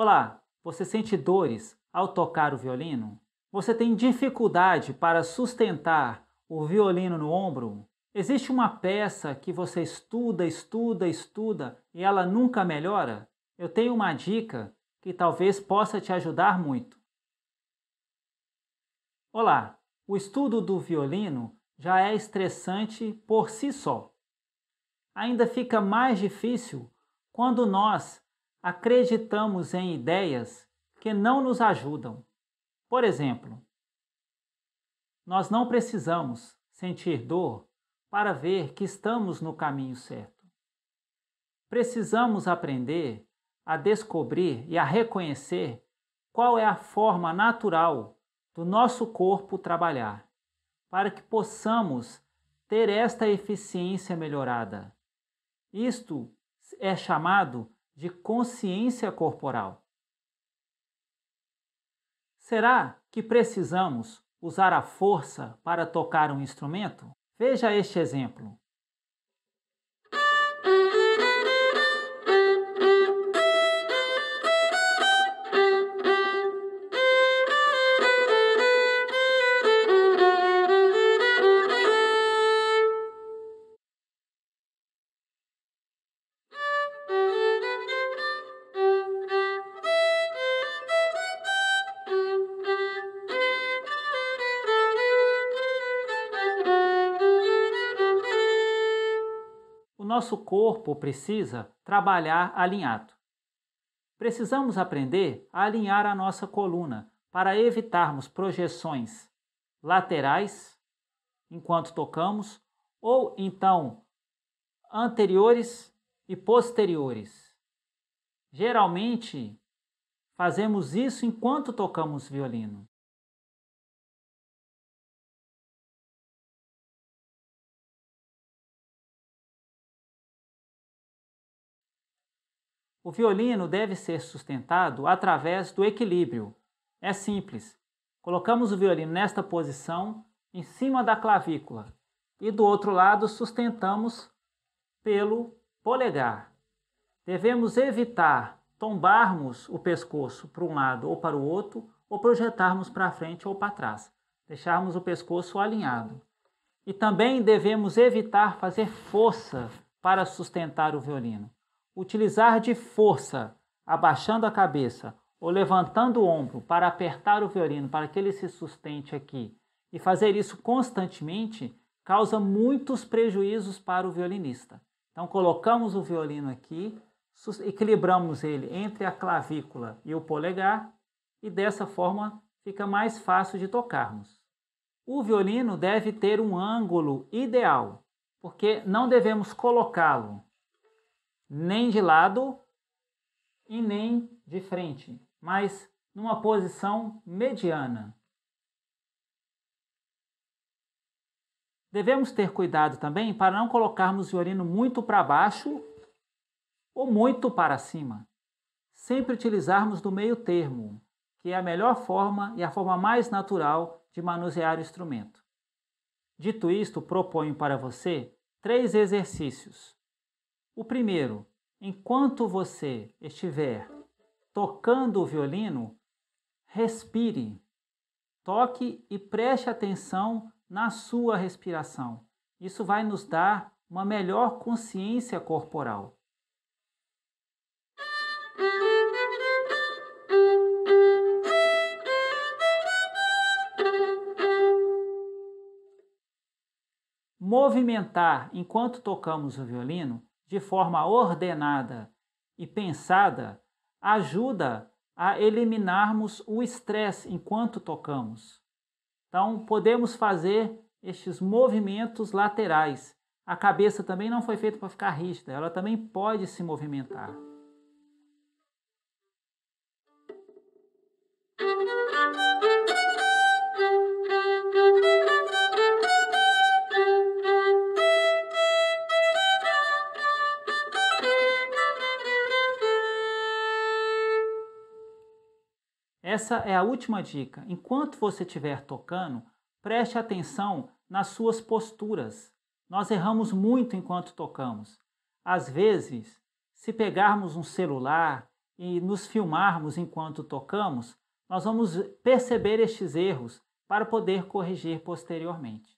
Olá, você sente dores ao tocar o violino? Você tem dificuldade para sustentar o violino no ombro? Existe uma peça que você estuda, estuda, estuda e ela nunca melhora? Eu tenho uma dica que talvez possa te ajudar muito. Olá, o estudo do violino já é estressante por si só. Ainda fica mais difícil quando nós acreditamos em ideias que não nos ajudam. Por exemplo, nós não precisamos sentir dor para ver que estamos no caminho certo. Precisamos aprender a descobrir e a reconhecer qual é a forma natural do nosso corpo trabalhar, para que possamos ter esta eficiência melhorada. Isto é chamado de consciência corporal. Será que precisamos usar a força para tocar um instrumento? Veja este exemplo. nosso corpo precisa trabalhar alinhado. Precisamos aprender a alinhar a nossa coluna para evitarmos projeções laterais enquanto tocamos ou então anteriores e posteriores. Geralmente fazemos isso enquanto tocamos violino. O violino deve ser sustentado através do equilíbrio. É simples. Colocamos o violino nesta posição, em cima da clavícula, e do outro lado sustentamos pelo polegar. Devemos evitar tombarmos o pescoço para um lado ou para o outro, ou projetarmos para frente ou para trás, deixarmos o pescoço alinhado. E também devemos evitar fazer força para sustentar o violino. Utilizar de força, abaixando a cabeça ou levantando o ombro para apertar o violino para que ele se sustente aqui e fazer isso constantemente causa muitos prejuízos para o violinista. Então colocamos o violino aqui, equilibramos ele entre a clavícula e o polegar e dessa forma fica mais fácil de tocarmos. O violino deve ter um ângulo ideal, porque não devemos colocá-lo nem de lado e nem de frente, mas numa posição mediana. Devemos ter cuidado também para não colocarmos o violino muito para baixo ou muito para cima. Sempre utilizarmos do meio termo, que é a melhor forma e a forma mais natural de manusear o instrumento. Dito isto, proponho para você três exercícios o primeiro, enquanto você estiver tocando o violino, respire. Toque e preste atenção na sua respiração. Isso vai nos dar uma melhor consciência corporal. Movimentar enquanto tocamos o violino de forma ordenada e pensada ajuda a eliminarmos o estresse enquanto tocamos. Então, podemos fazer estes movimentos laterais. A cabeça também não foi feita para ficar rígida, ela também pode se movimentar. Essa é a última dica. Enquanto você estiver tocando, preste atenção nas suas posturas. Nós erramos muito enquanto tocamos. Às vezes, se pegarmos um celular e nos filmarmos enquanto tocamos, nós vamos perceber estes erros para poder corrigir posteriormente.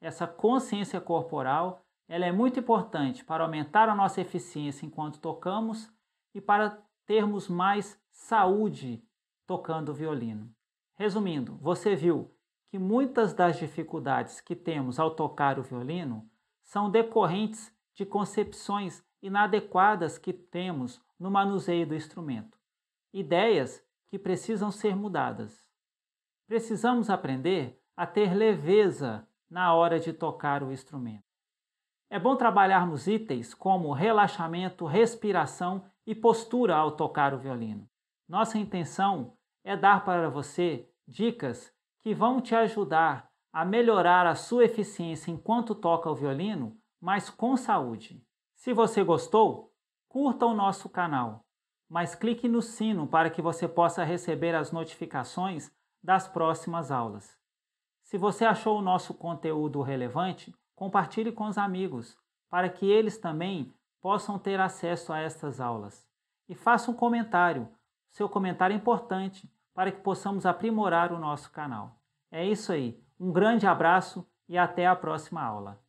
Essa consciência corporal ela é muito importante para aumentar a nossa eficiência enquanto tocamos e para termos mais saúde tocando violino. Resumindo, você viu que muitas das dificuldades que temos ao tocar o violino são decorrentes de concepções inadequadas que temos no manuseio do instrumento, ideias que precisam ser mudadas. Precisamos aprender a ter leveza na hora de tocar o instrumento. É bom trabalharmos itens como relaxamento, respiração e postura ao tocar o violino. Nossa intenção é dar para você dicas que vão te ajudar a melhorar a sua eficiência enquanto toca o violino, mas com saúde. Se você gostou, curta o nosso canal, mas clique no sino para que você possa receber as notificações das próximas aulas. Se você achou o nosso conteúdo relevante, compartilhe com os amigos, para que eles também possam ter acesso a estas aulas. E faça um comentário seu comentário é importante para que possamos aprimorar o nosso canal. É isso aí. Um grande abraço e até a próxima aula.